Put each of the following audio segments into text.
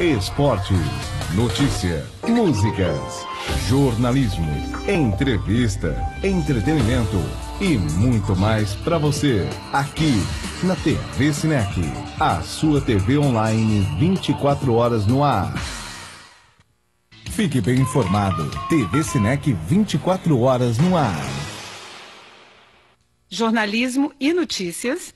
Esporte, notícia, músicas, jornalismo, entrevista, entretenimento e muito mais para você aqui na TV Sinec, a sua TV online 24 horas no ar. Fique bem informado. TV Sinec 24 horas no ar. Jornalismo e notícias.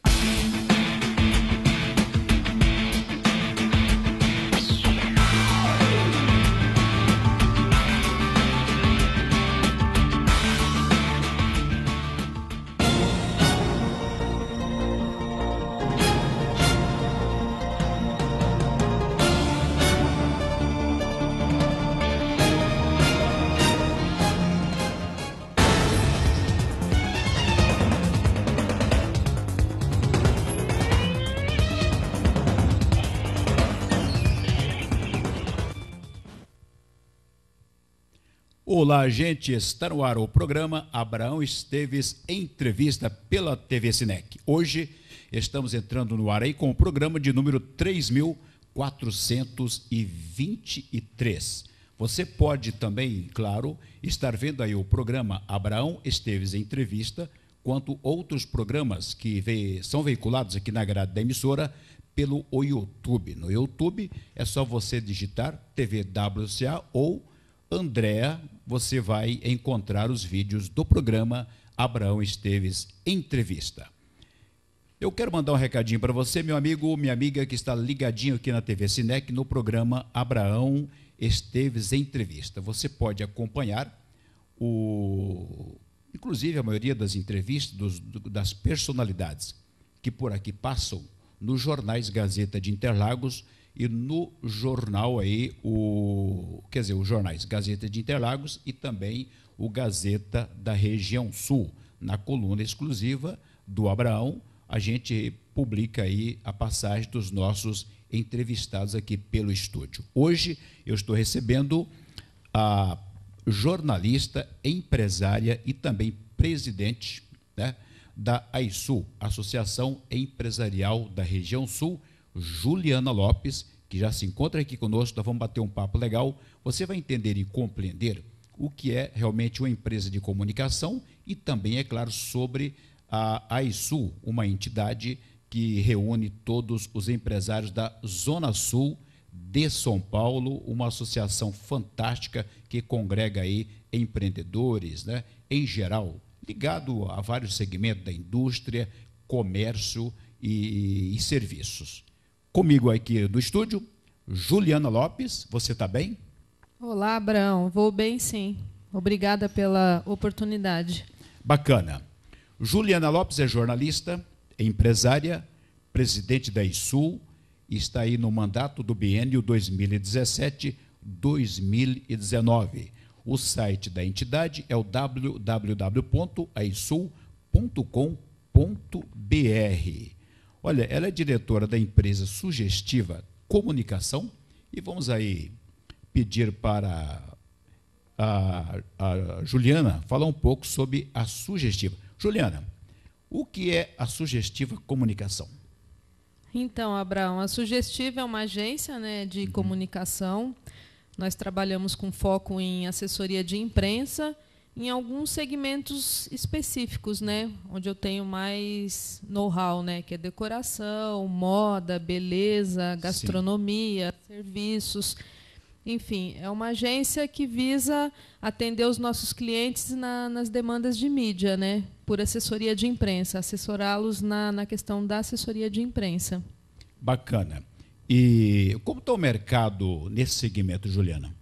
Olá, gente. Está no ar o programa Abraão Esteves Entrevista pela TV Sinec. Hoje estamos entrando no ar aí com o programa de número 3423. Você pode também, claro, estar vendo aí o programa Abraão Esteves Entrevista, quanto outros programas que ve são veiculados aqui na grade da emissora pelo YouTube. No YouTube é só você digitar TV WCA ou Andréa, você vai encontrar os vídeos do programa Abraão Esteves Entrevista. Eu quero mandar um recadinho para você, meu amigo, minha amiga que está ligadinho aqui na TV Sinec no programa Abraão Esteves Entrevista. Você pode acompanhar o inclusive a maioria das entrevistas dos, das personalidades que por aqui passam nos jornais Gazeta de Interlagos e no jornal aí, o, quer dizer, os jornais Gazeta de Interlagos e também o Gazeta da Região Sul. Na coluna exclusiva do Abraão, a gente publica aí a passagem dos nossos entrevistados aqui pelo estúdio. Hoje eu estou recebendo a jornalista, empresária e também presidente né, da AISU, Associação Empresarial da Região Sul, Juliana Lopes, que já se encontra aqui conosco, nós vamos bater um papo legal. Você vai entender e compreender o que é realmente uma empresa de comunicação e também, é claro, sobre a AISU, uma entidade que reúne todos os empresários da Zona Sul de São Paulo, uma associação fantástica que congrega aí empreendedores, né, em geral, ligado a vários segmentos da indústria, comércio e, e serviços. Comigo aqui do estúdio, Juliana Lopes, você está bem? Olá, Abraão, vou bem sim. Obrigada pela oportunidade. Bacana. Juliana Lopes é jornalista, é empresária, presidente da ISUL e está aí no mandato do biênio 2017-2019. O site da entidade é o www.aisul.com.br. Olha, ela é diretora da empresa Sugestiva Comunicação e vamos aí pedir para a, a Juliana falar um pouco sobre a Sugestiva. Juliana, o que é a Sugestiva Comunicação? Então, Abraão, a Sugestiva é uma agência né, de uhum. comunicação. Nós trabalhamos com foco em assessoria de imprensa em alguns segmentos específicos, né, onde eu tenho mais know-how, né, que é decoração, moda, beleza, gastronomia, Sim. serviços. Enfim, é uma agência que visa atender os nossos clientes na, nas demandas de mídia, né, por assessoria de imprensa, assessorá-los na, na questão da assessoria de imprensa. Bacana. E como está o mercado nesse segmento, Juliana?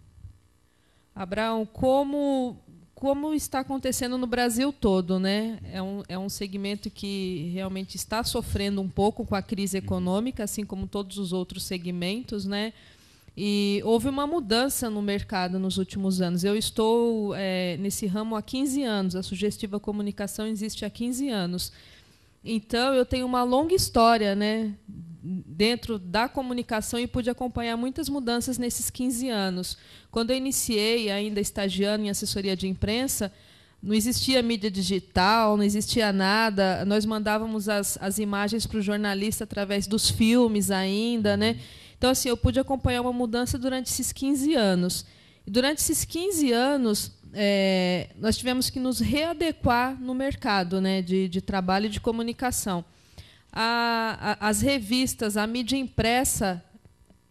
Abraão, como como está acontecendo no Brasil todo, né? É um, é um segmento que realmente está sofrendo um pouco com a crise uhum. econômica, assim como todos os outros segmentos, né? E houve uma mudança no mercado nos últimos anos. Eu estou é, nesse ramo há 15 anos, a sugestiva comunicação existe há 15 anos. Então, eu tenho uma longa história né, dentro da comunicação e pude acompanhar muitas mudanças nesses 15 anos. Quando eu iniciei, ainda estagiando em assessoria de imprensa, não existia mídia digital, não existia nada. Nós mandávamos as, as imagens para o jornalista através dos filmes ainda, né? Então, assim, eu pude acompanhar uma mudança durante esses 15 anos. E durante esses 15 anos, é, nós tivemos que nos readequar no mercado né, de, de trabalho e de comunicação a, a, as revistas, a mídia impressa,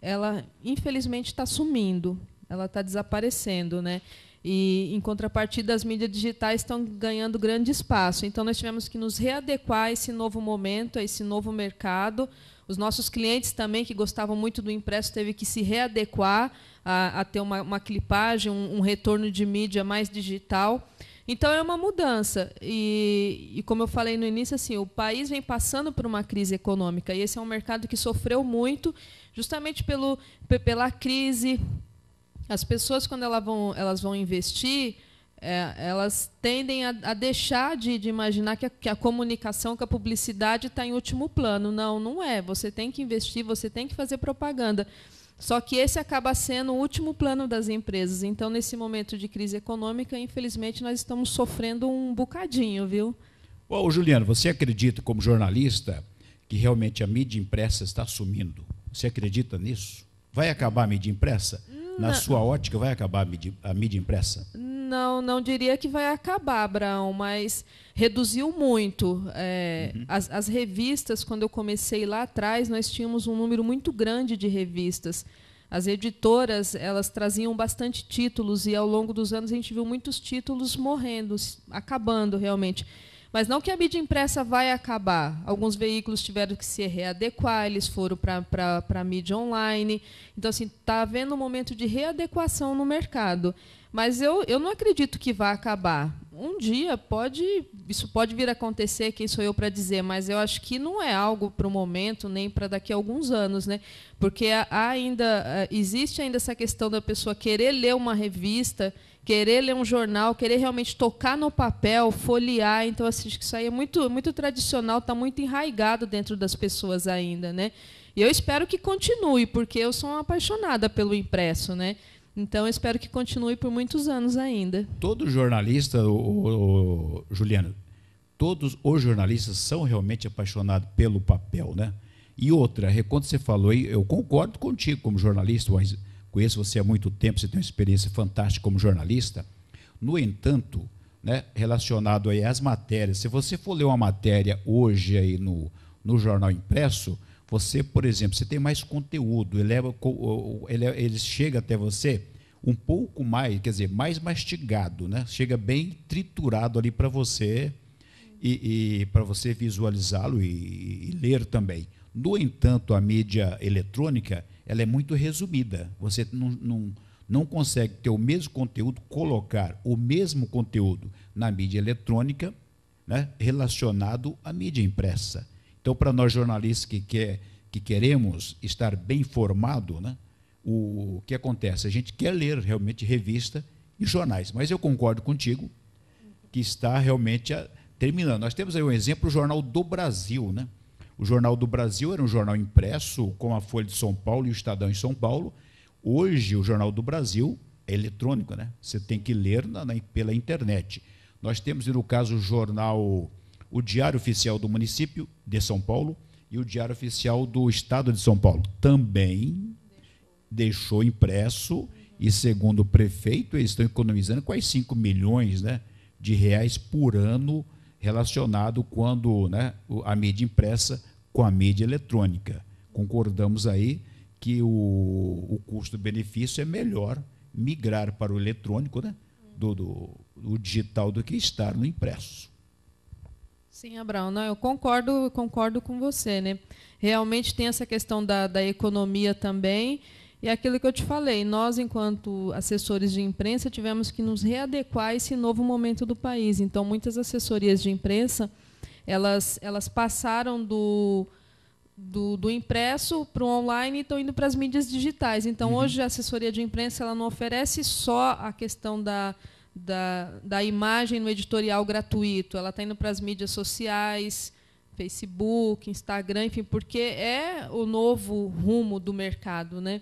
ela infelizmente está sumindo, ela está desaparecendo, né? E, em contrapartida, as mídias digitais estão ganhando grande espaço. Então, nós tivemos que nos readequar a esse novo momento, a esse novo mercado. Os nossos clientes também, que gostavam muito do impresso, teve que se readequar a, a ter uma, uma clipagem, um, um retorno de mídia mais digital. Então é uma mudança. E, e, como eu falei no início, assim, o país vem passando por uma crise econômica. E esse é um mercado que sofreu muito, justamente pelo, pela crise. As pessoas, quando elas vão, elas vão investir, é, elas tendem a, a deixar de, de imaginar que a, que a, comunicação, que a publicidade está em último plano. Não, não é. Você tem que investir, você tem que fazer propaganda. Só que esse acaba sendo o último plano das empresas. Então, nesse momento de crise econômica, infelizmente, nós estamos sofrendo um bocadinho, viu? Ô, Juliano, você acredita, como jornalista, que realmente a mídia impressa está sumindo? Você acredita nisso? Vai acabar a mídia impressa? Na sua ótica, vai acabar a mídia, a mídia, impressa? Não, não diria que vai acabar, Abraão, mas reduziu muito. É, uhum. as, as revistas, quando eu comecei lá atrás, nós tínhamos um número muito grande de revistas. As editoras elas traziam bastante títulos e ao longo dos anos a gente viu muitos títulos morrendo, acabando realmente. Mas não que a mídia impressa vai acabar. Alguns veículos tiveram que se readequar, eles foram para a mídia online. Então, assim, está havendo um momento de readequação no mercado. Mas eu, eu não acredito que vá acabar. Um dia pode isso pode vir a acontecer, quem sou eu para dizer, mas eu acho que não é algo para o momento nem para daqui a alguns anos, né? Porque há ainda existe ainda essa questão da pessoa querer ler uma revista, querer ler um jornal, querer realmente tocar no papel, folhear. Então assim, acho que isso aí é muito muito tradicional, está muito enraigado dentro das pessoas ainda, né? E eu espero que continue, porque eu sou uma apaixonada pelo impresso, né? Então, eu espero que continue por muitos anos ainda. Todo jornalista, o, o, todos os jornalistas são realmente apaixonados pelo papel, né? E outra, é, quando você falou, eu concordo contigo como jornalista, mas conheço você há muito tempo, você tem uma experiência fantástica como jornalista. No entanto, né, relacionado aí às matérias, se você for ler uma matéria hoje aí no, no jornal impresso, você, por exemplo, você tem mais conteúdo, eleva, ele, ele chega até você um pouco mais, quer dizer, mais mastigado, né? Chega bem triturado ali para você e, e para você visualizá-lo e, e, ler também. No entanto, a mídia eletrônica ela é muito resumida. Você não, não, não consegue ter o mesmo conteúdo, colocar o mesmo conteúdo na mídia eletrônica né, relacionado à mídia impressa. Então, para nós jornalistas que, quer, que queremos estar bem informado, né, o, o que acontece? A gente quer ler realmente revista e jornais, mas eu concordo contigo que está realmente a, terminando. Nós temos aí um exemplo, o Jornal do Brasil. Né? O Jornal do Brasil era um jornal impresso com a Folha de São Paulo e o Estadão em São Paulo. Hoje, o Jornal do Brasil é eletrônico, né? Você tem que ler na, na, pela internet. Nós temos, no caso, o jornal o Diário Oficial do Município de São Paulo e o Diário Oficial do Estado de São Paulo. Também deixou, deixou impresso e, segundo o prefeito, eles estão economizando quase 5 milhões né, de reais por ano relacionado quando né, a mídia impressa com a mídia eletrônica. Concordamos aí que o, o custo-benefício é melhor migrar para o eletrônico, né, do, do, do digital, do que estar no impresso. Sim, Abraão, não, eu concordo, concordo com você, né? Realmente tem essa questão da, da economia também. E é aquilo que eu te falei, nós, enquanto assessores de imprensa, tivemos que nos readequar a esse novo momento do país. Então, muitas assessorias de imprensa, elas, elas passaram do, do, do impresso para o online e estão indo para as mídias digitais. Então, uhum. hoje, a assessoria de imprensa ela não oferece só a questão da da, da imagem no editorial gratuito, ela está indo para as mídias sociais, Facebook, Instagram, enfim, porque é o novo rumo do mercado, né?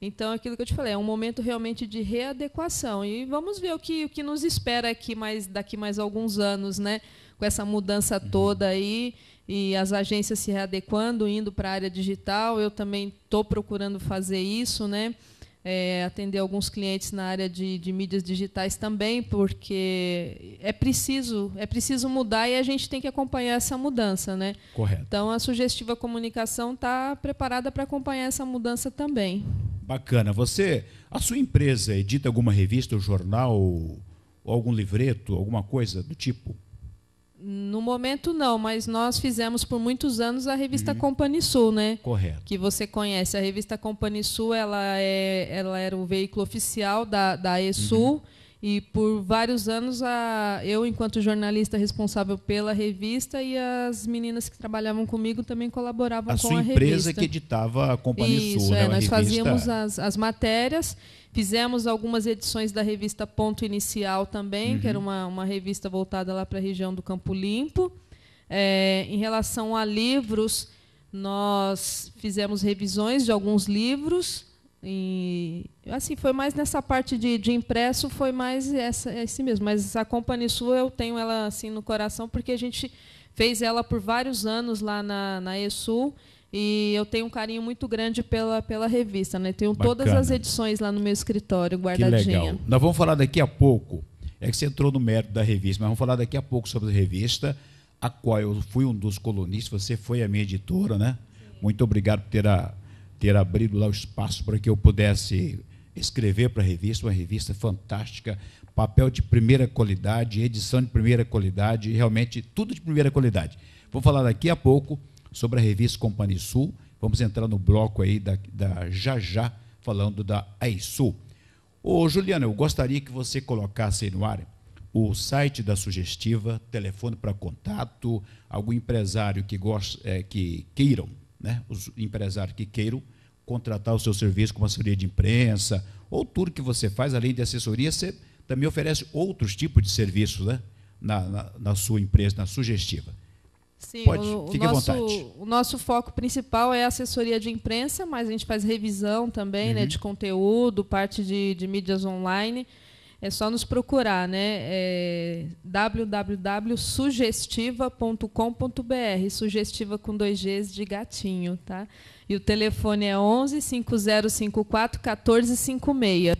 Então, aquilo que eu te falei, é um momento realmente de readequação. E vamos ver o que, o que nos espera aqui mais, daqui mais alguns anos, né? com essa mudança uhum. toda aí e as agências se readequando, indo para a área digital. Eu também estou procurando fazer isso. Né? é, atender alguns clientes na área de, de mídias digitais também, porque é preciso, é preciso mudar e a gente tem que acompanhar essa mudança. Né? Correto. Então, a sugestiva comunicação está preparada para acompanhar essa mudança também. Bacana. Você, a sua empresa edita alguma revista, ou jornal, ou algum livreto, alguma coisa do tipo? No momento não, mas nós fizemos por muitos anos a revista uhum. Company Sul, né? Correto. Que você conhece. A revista Company Sul, ela, é, ela era o veículo oficial da, da Esu. Uhum. E por vários anos, a, eu, enquanto jornalista responsável pela revista, e as meninas que trabalhavam comigo também colaboravam a com a revista. A empresa que editava a Companhia Isso, Sul, é, né? nós revista... fazíamos as, as matérias, fizemos algumas edições da revista Ponto Inicial também, uhum. que era uhum. uma, uma revista voltada lá para a região do Campo Limpo. É, em relação a livros, nós fizemos revisões de alguns livros e, assim, foi mais nessa parte de, de impresso, foi mais essa, esse mesmo. Mas a Company Sua eu tenho ela assim no coração, porque a gente fez ela por vários anos lá na, na esul E eu tenho um carinho muito grande pela, pela revista, né? Tenho Bacana. todas as edições lá no meu escritório guardadinha. Que legal. Nós vamos falar daqui a pouco. É que você entrou no mérito da revista, mas vamos falar daqui a pouco sobre a revista, a qual eu fui um dos colunistas, você foi a minha editora, né? Sim. Muito obrigado por ter a, ter abrido lá o espaço para que eu pudesse escrever para a revista, uma revista fantástica, papel de primeira qualidade, edição de primeira qualidade, realmente tudo de primeira qualidade. Vou falar daqui a pouco sobre a revista Company Sul, vamos entrar no bloco aí da, da já já, falando da AISU. Ô Juliana, eu gostaria que você colocasse aí no ar o site da Sugestiva, telefone para contato, algum empresário que, gost, é, que queiram, né, os empresários que queiram contratar o seu serviço como assessoria de imprensa, ou tudo que você faz, além de assessoria, você também oferece outros tipos de serviços né? na, na, na sua empresa, na sugestiva. Sim, Pode, o, fique nosso, à vontade. O nosso foco principal é assessoria de imprensa, mas a gente faz revisão também né, uhum. né, de conteúdo, parte de, de mídias online. É só nos procurar, né? É www.sugestiva.com.br, sugestiva com dois Gs de gatinho, tá? E o telefone é 11 5054 1456.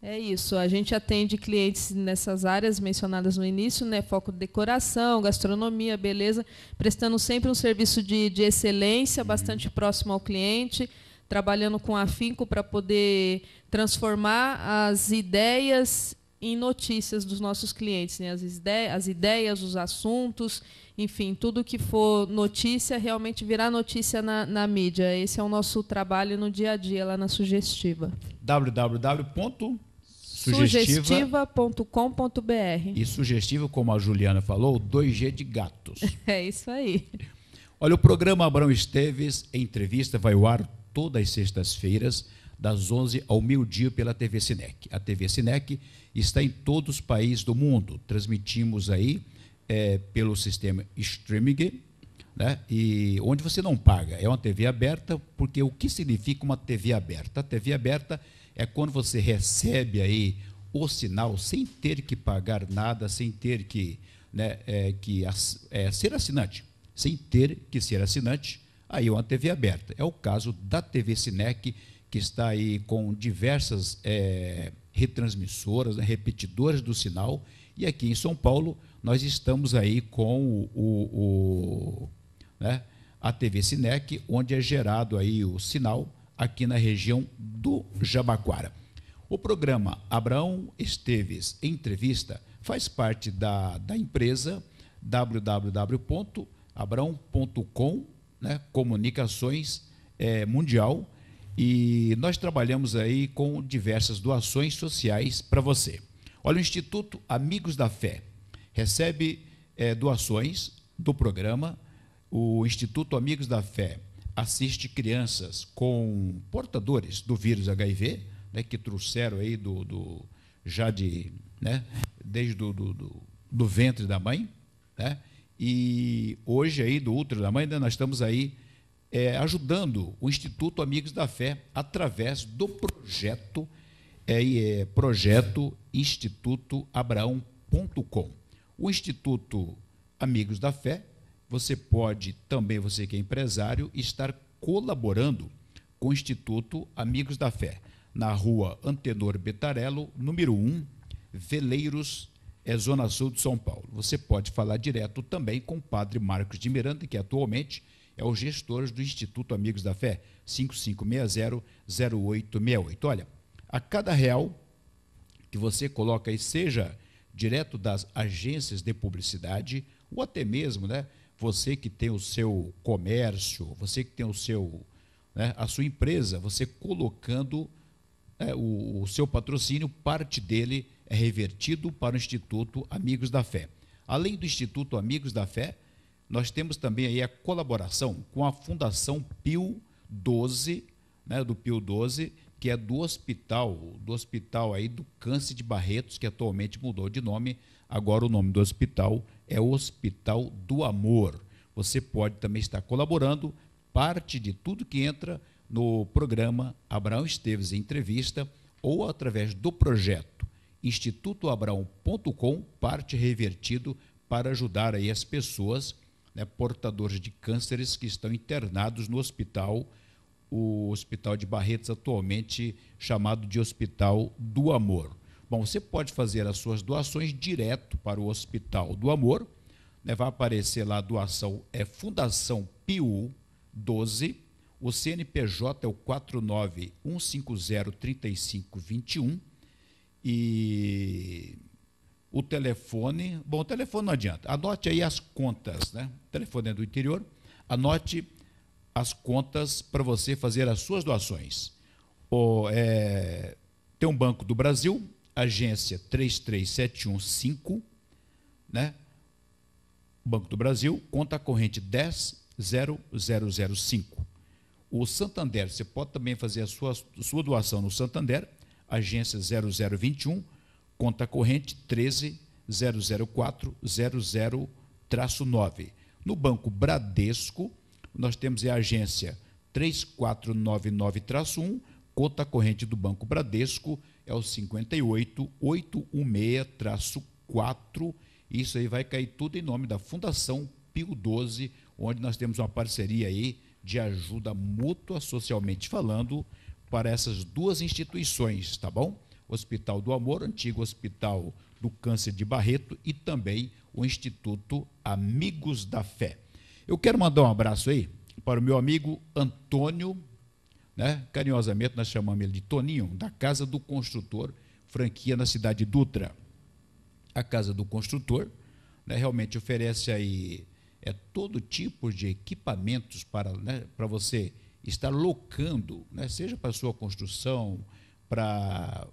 É isso, a gente atende clientes nessas áreas mencionadas no início, né? Foco de decoração, gastronomia, beleza, prestando sempre um serviço de, de excelência, uhum. bastante próximo ao cliente, trabalhando com afinco para poder transformar as ideias em notícias dos nossos clientes, né? as, ide as ideias, os assuntos, enfim, tudo que for notícia realmente virar notícia na, na mídia. Esse é o nosso trabalho no dia a dia lá na Sugestiva. www.sugestiva.com.br E sugestivo, como a Juliana falou, 2G de gatos. É isso aí. Olha, o programa Abrão Esteves, entrevista, vai ao ar todas as sextas-feiras, das 11 ao meio-dia pela TV Sinec. A TV Sinec está em todos os países do mundo. Transmitimos aí é, pelo sistema streaming, né? E onde você não paga. É uma TV aberta, porque o que significa uma TV aberta? A TV aberta é quando você recebe aí o sinal sem ter que pagar nada, sem ter que, né, é, que é, ser assinante, sem ter que ser assinante. Aí é uma TV aberta. É o caso da TV Sinec que está aí com diversas é, retransmissoras, né, repetidoras do sinal, e aqui em São Paulo nós estamos aí com o, o, o né, a TV Sinec, onde é gerado aí o sinal aqui na região do Jabaquara. O programa Abraão Esteves Entrevista faz parte da, da empresa www.abraão.com né, Comunicações é, Mundial, e nós trabalhamos aí com diversas doações sociais para você. Olha, o Instituto Amigos da Fé recebe é, doações do programa. O Instituto Amigos da Fé assiste crianças com portadores do vírus HIV, né, que trouxeram aí do, do já de, né, desde do, do, do, do ventre da mãe, né, e hoje aí do útero da mãe, né, nós estamos aí é, ajudando o Instituto Amigos da Fé através do projeto, é, é, projeto institutoabraão.com. O Instituto Amigos da Fé, você pode também, você que é empresário, estar colaborando com o Instituto Amigos da Fé, na rua Antenor Betarello, número 1, Veleiros, é Zona Sul de São Paulo. Você pode falar direto também com o padre Marcos de Miranda, que atualmente é os gestores do Instituto Amigos da Fé, 5560-0868. Olha, a cada real que você coloca aí, seja direto das agências de publicidade, ou até mesmo, né, você que tem o seu comércio, você que tem o seu, né, a sua empresa, você colocando né, o, o seu patrocínio, parte dele é revertido para o Instituto Amigos da Fé. Além do Instituto Amigos da Fé, nós temos também aí a colaboração com a Fundação Pio 12, né, do Pio 12, que é do hospital, do hospital aí do câncer de Barretos, que atualmente mudou de nome. Agora o nome do hospital é Hospital do Amor. Você pode também estar colaborando. Parte de tudo que entra no programa Abraão Esteves em Entrevista ou através do projeto institutoabraão.com, parte revertido para ajudar aí as pessoas né, portadores de cânceres que estão internados no hospital, o Hospital de Barretos, atualmente chamado de Hospital do Amor. Bom, você pode fazer as suas doações direto para o Hospital do Amor, né, vai aparecer lá a doação, é Fundação Piu 12, o CNPJ é o 491503521 e o telefone. Bom, o telefone não adianta. Anote aí as contas, né? O telefone é do interior. Anote as contas para você fazer as suas doações. O, é, tem um Banco do Brasil, agência 33715, né? Banco do Brasil, conta corrente 100005. O Santander, você pode também fazer a sua, sua doação no Santander, agência 0021, conta corrente 00 9 No Banco Bradesco, nós temos a agência 3499-1, conta corrente do Banco Bradesco é o 58816-4. Isso aí vai cair tudo em nome da Fundação Pio 12, onde nós temos uma parceria aí de ajuda mútua socialmente falando para essas duas instituições, tá bom? Hospital do Amor, antigo Hospital do Câncer de Barreto e também o Instituto Amigos da Fé. Eu quero mandar um abraço aí para o meu amigo Antônio, né? carinhosamente nós chamamos ele de Toninho, da Casa do Construtor, franquia na cidade de Dutra. A Casa do Construtor né, realmente oferece aí é, todo tipo de equipamentos para, né, para você estar locando, né, seja para sua construção, para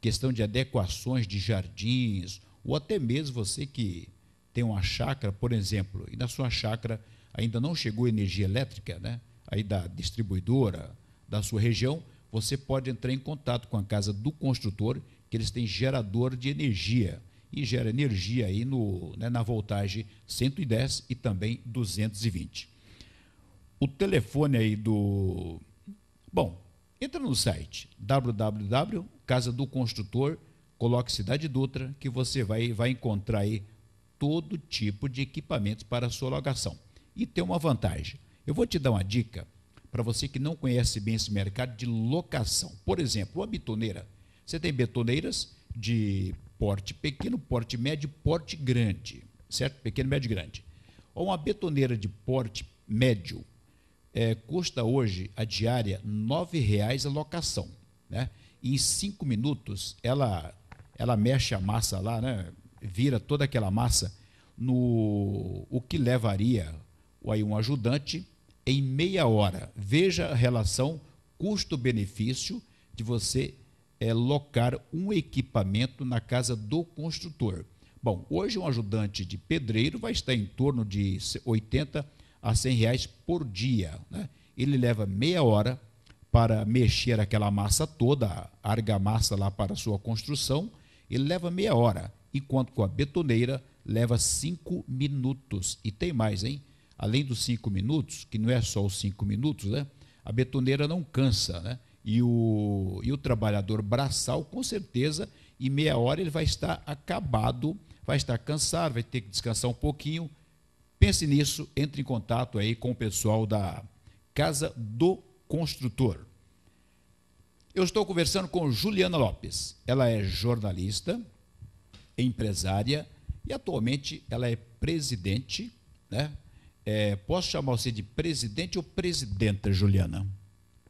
questão de adequações de jardins, ou até mesmo você que tem uma chácara, por exemplo, e na sua chácara ainda não chegou energia elétrica, né? Aí da distribuidora da sua região, você pode entrar em contato com a casa do construtor, que eles têm gerador de energia e gera energia aí no, né, na voltagem 110 e também 220. O telefone aí do Bom, Entra no site www Casa do Construtor, coloque Cidade Dutra, que você vai, vai encontrar aí todo tipo de equipamentos para a sua locação. E tem uma vantagem. Eu vou te dar uma dica para você que não conhece bem esse mercado de locação. Por exemplo, uma betoneira. Você tem betoneiras de porte pequeno, porte médio, porte grande, certo? Pequeno, médio, grande. Ou uma betoneira de porte médio, é, custa hoje a diária R$ reais a locação, né? E em cinco minutos ela ela mexe a massa lá, né? Vira toda aquela massa no o que levaria aí um ajudante em meia hora. Veja a relação custo-benefício de você é, locar um equipamento na casa do construtor. Bom, hoje um ajudante de pedreiro vai estar em torno de 80 a 100 reais por dia. Né? Ele leva meia hora para mexer aquela massa toda, a argamassa lá para a sua construção, ele leva meia hora, enquanto com a betoneira leva cinco minutos. E tem mais, hein? Além dos cinco minutos, que não é só os cinco minutos, né? A betoneira não cansa, né? E o, e o trabalhador braçal, com certeza, em meia hora ele vai estar acabado, vai estar cansado, vai ter que descansar um pouquinho, Pense nisso, entre em contato aí com o pessoal da Casa do Construtor. Eu estou conversando com Juliana Lopes. Ela é jornalista, empresária e atualmente ela é presidente, né? É, posso chamar você de presidente ou presidenta, Juliana?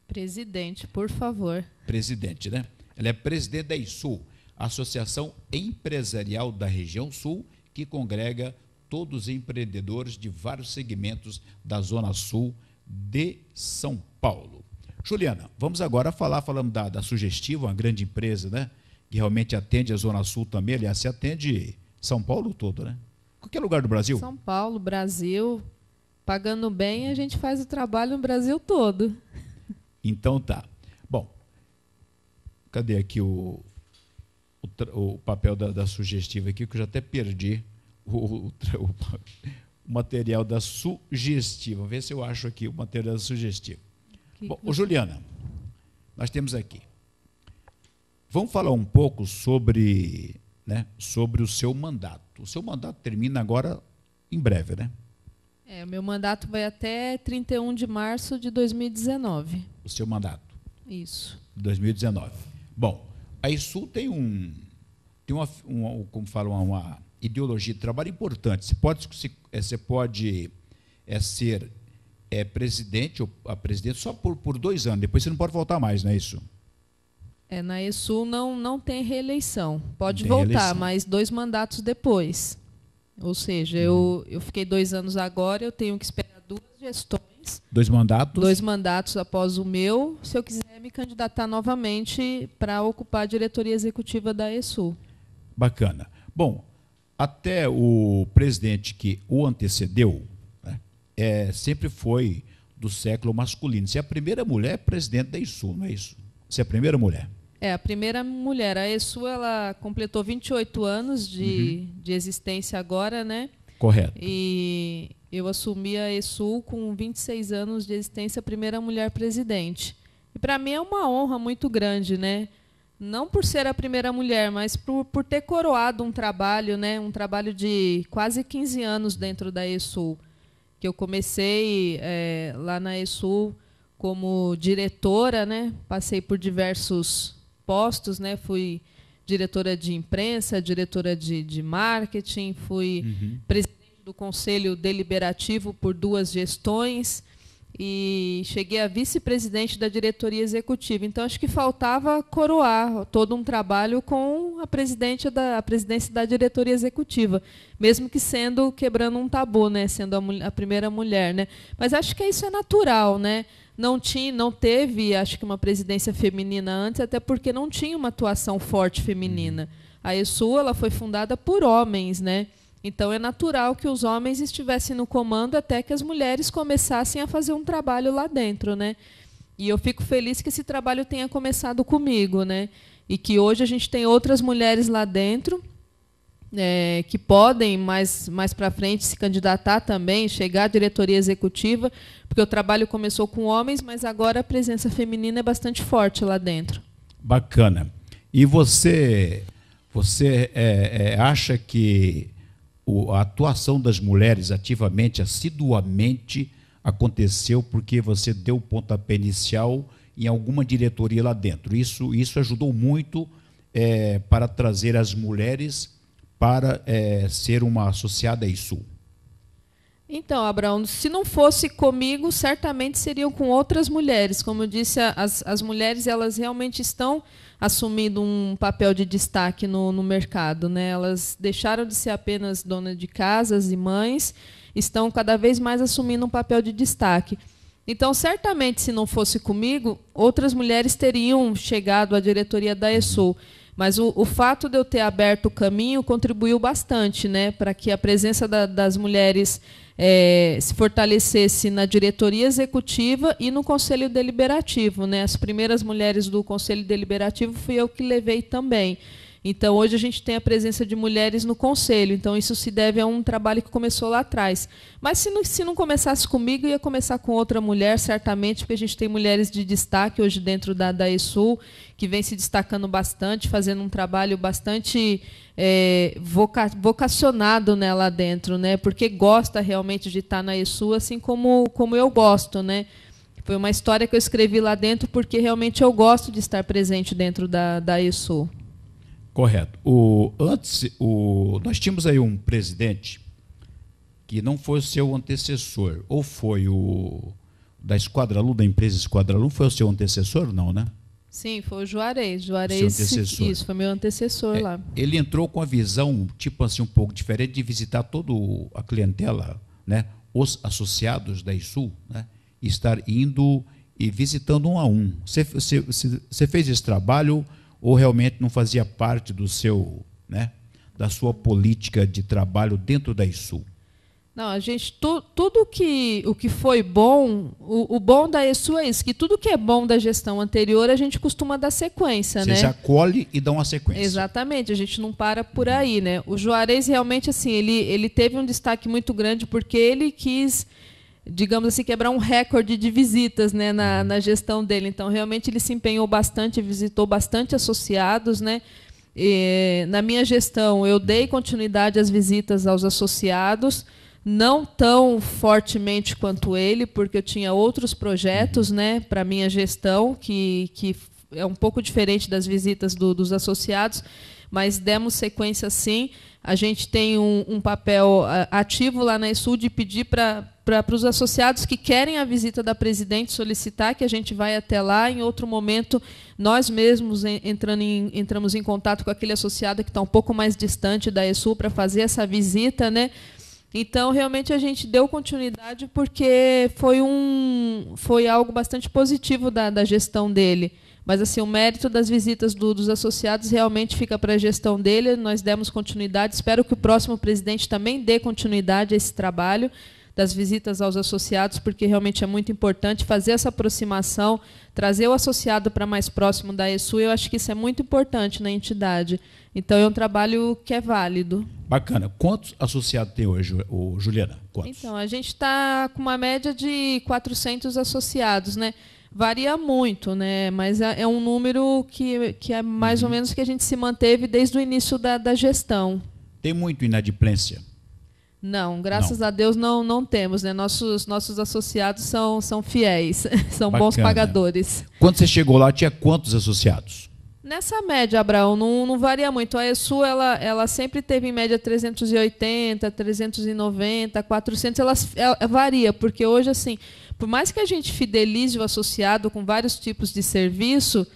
Presidente, por favor. Presidente, né? Ela é presidente da ISUL, Associação Empresarial da Região Sul, que congrega todos empreendedores de vários segmentos da Zona Sul de São Paulo. Juliana, vamos agora falar, falando da, da Sugestiva, uma grande empresa, né? Que realmente atende a Zona Sul também, aliás, se atende São Paulo todo, né? Qualquer lugar do Brasil. São Paulo, Brasil. Pagando bem, a gente faz o trabalho no Brasil todo. Então tá. Bom, cadê aqui o, o, o papel da, da sugestiva aqui, que eu já até perdi o, o, material da sugestiva. Vê se eu acho aqui o material da sugestiva. Que Bom, que... Juliana, nós temos aqui. Vamos falar um pouco sobre, né, sobre o seu mandato. O seu mandato termina agora em breve, né? É, o meu mandato vai até 31 de março de 2019. O seu mandato? Isso. 2019. Bom, a ISU tem um, tem uma, uma como fala, uma, uma ideologia de trabalho importante. Você pode, é, você pode é, ser é, presidente ou a presidente só por, por dois anos, depois você não pode voltar mais, não é isso? É, na ESU não, não tem reeleição. Pode tem voltar, reeleição. mas dois mandatos depois. Ou seja, eu, hum. eu fiquei dois anos agora, eu tenho que esperar duas gestões. Dois mandatos? Dois mandatos após o meu, se eu quiser me candidatar novamente para ocupar a diretoria executiva da ESU. Bacana. Bom, até o presidente que o antecedeu né, é, sempre foi do século masculino. Você é a primeira mulher é presidente da ISU, não é isso? Você é a primeira mulher. É, a primeira mulher. A ESU ela completou 28 anos de, uhum. de existência agora, né? Correto. E eu assumi a ESU com 26 anos de existência, a primeira mulher presidente. E para mim é uma honra muito grande, né? não por ser a primeira mulher, mas por, por ter coroado um trabalho, né, um trabalho de quase 15 anos dentro da ESUL, que eu comecei é, lá na ESUL como diretora, né, passei por diversos postos, né, fui diretora de imprensa, diretora de, de marketing, fui uhum. presidente do Conselho Deliberativo por duas gestões e cheguei a vice-presidente da diretoria executiva. Então acho que faltava coroar todo um trabalho com a presidente da a presidência da diretoria executiva, mesmo que sendo quebrando um tabu, né, sendo a, a primeira mulher, né. Mas acho que isso é natural, né. Não tinha, não teve, acho que uma presidência feminina antes, até porque não tinha uma atuação forte feminina. Uhum. A ESU ela foi fundada por homens, né. Então é natural que os homens estivessem no comando até que as mulheres começassem a fazer um trabalho lá dentro, né? E eu fico feliz que esse trabalho tenha começado comigo, né? E que hoje a gente tem outras mulheres lá dentro é, que podem mais mais para frente se candidatar também, chegar à diretoria executiva, porque o trabalho começou com homens, mas agora a presença feminina é bastante forte lá dentro. Bacana. E você você é, é, acha que a atuação das mulheres ativamente, assiduamente, aconteceu porque você deu o pontapé inicial em alguma diretoria lá dentro. Isso, isso ajudou muito é, para trazer as mulheres para é, ser uma associada a ISU. Então, Abraão, se não fosse comigo, certamente seriam com outras mulheres. Como eu disse, as, as mulheres elas realmente estão assumindo um papel de destaque no, no mercado. Né? Elas deixaram de ser apenas donas de casas e mães, estão cada vez mais assumindo um papel de destaque. Então, certamente, se não fosse comigo, outras mulheres teriam chegado à diretoria da ESOL. Mas o, o, fato de eu ter aberto o caminho contribuiu bastante né, para que a presença da, das mulheres é, se fortalecesse na diretoria executiva e no conselho deliberativo. Né? As primeiras mulheres do conselho deliberativo fui eu que levei também. Então, hoje a gente tem a presença de mulheres no conselho. Então, isso se deve a um trabalho que começou lá atrás. Mas se não, se não começasse comigo, ia começar com outra mulher, certamente, porque a gente tem mulheres de destaque hoje dentro da, da ESUL, que vem se destacando bastante, fazendo um trabalho bastante é, voca, vocacionado né, lá dentro, né? Porque gosta realmente de estar na ESU, assim como, como eu gosto, né? Foi uma história que eu escrevi lá dentro porque realmente eu gosto de estar presente dentro da, da ESUL. Correto. O, antes, o, nós tínhamos aí um presidente que não foi o seu antecessor, ou foi o da Esquadra Lu, da empresa Esquadra Lu, foi o seu antecessor, não, né? Sim, foi o Juarez. Juarez, isso, foi meu antecessor é, lá. Ele entrou com a visão, tipo assim, um pouco diferente de visitar toda a clientela, né? os associados da ISU, né? estar indo e visitando um a um. Você fez esse trabalho ou realmente não fazia parte do seu, né, da sua política de trabalho dentro da ISU? Não, a gente tu, tudo que o que foi bom, o, o, bom da ESU é isso, que tudo que é bom da gestão anterior a gente costuma dar sequência, Você né? Você já e dá uma sequência. Exatamente, a gente não para por aí, né? O Juarez realmente assim, ele ele teve um destaque muito grande porque ele quis digamos assim, quebrar um recorde de visitas né, na, uhum. na gestão dele. Então, realmente, ele se empenhou bastante, visitou bastante associados. Né? E, na minha gestão, eu dei continuidade às visitas aos associados, não tão fortemente quanto ele, porque eu tinha outros projetos uhum. né, para a minha gestão, que, que é um pouco diferente das visitas do, dos associados mas demos sequência sim. A gente tem um, um papel ah, ativo lá na ESU de pedir para para os associados que querem a visita da presidente solicitar que a gente vai até lá. Em outro momento, nós mesmos entrando em, entramos em contato com aquele associado que está um pouco mais distante da ESU para fazer essa visita, né? Então, realmente a gente deu continuidade porque foi um foi algo bastante positivo da, da gestão dele. Mas assim, o mérito das visitas do, dos associados realmente fica para a gestão dele. Nós demos continuidade. Espero que o próximo presidente também dê continuidade a esse trabalho das visitas aos associados, porque realmente é muito importante fazer essa aproximação, trazer o associado para mais próximo da ESU. Eu acho que isso é muito importante na entidade. Então é um trabalho que é válido. Bacana. Quantos associados tem hoje, Juliana? Quantos? Então, a gente está com uma média de 400 associados, né? Varia muito, né? mas é, é um número que, que é mais ou uhum. menos que a gente se manteve desde o início da, da gestão. Tem muito inadimplência? Não, graças não. a Deus não, não temos. Né? Nossos, nossos associados são, são fiéis, são Bacana. bons pagadores. Quando você chegou lá, tinha quantos associados? Nessa média, Abraão, não, não varia muito. A ESU, ela, ela sempre teve em média 380, 390, 400. Ela, ela varia, porque hoje, assim, por mais que a gente fidelize o associado com vários tipos de serviço,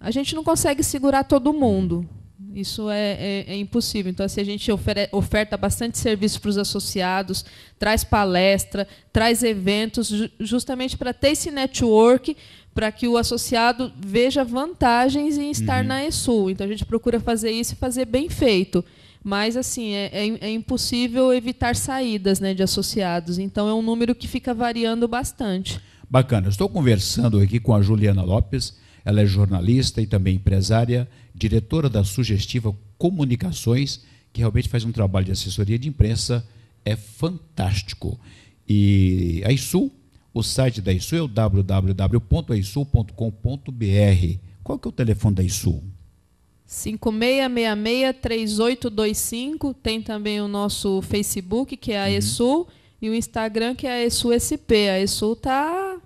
a gente não consegue segurar todo mundo. Isso é, é, é impossível. Então, assim, a gente ofere, oferta bastante serviço para os associados, traz palestra, traz eventos, justamente para ter esse network, para que o associado veja vantagens em estar uhum. na ESUL. Então a gente procura fazer isso e fazer bem feito. Mas assim, é, é, é, impossível evitar saídas né, de associados. Então é um número que fica variando bastante. Bacana. Estou conversando aqui com a Juliana Lopes. Ela é jornalista e também empresária, diretora da Sugestiva Comunicações, que realmente faz um trabalho de assessoria de imprensa. É fantástico. E a ISUL o site da ISU é o www.isu.com.br. Qual que é o telefone da ISU? 5666-3825. Tem também o nosso Facebook, que é a uhum. ESU, e o Instagram, que é a ESU-SP. A ESU está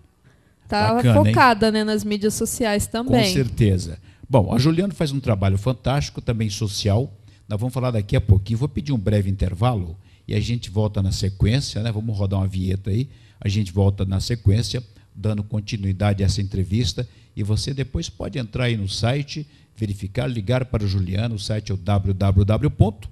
tá, tá focada né, nas mídias sociais também. Com certeza. Bom, a Juliana faz um trabalho fantástico, também social. Nós vamos falar daqui a pouquinho. Vou pedir um breve intervalo e a gente volta na sequência, né? Vamos rodar uma vinheta aí a gente volta na sequência, dando continuidade a essa entrevista. E você depois pode entrar aí no site, verificar, ligar para o Juliano. O site é o www.aisul.com.br.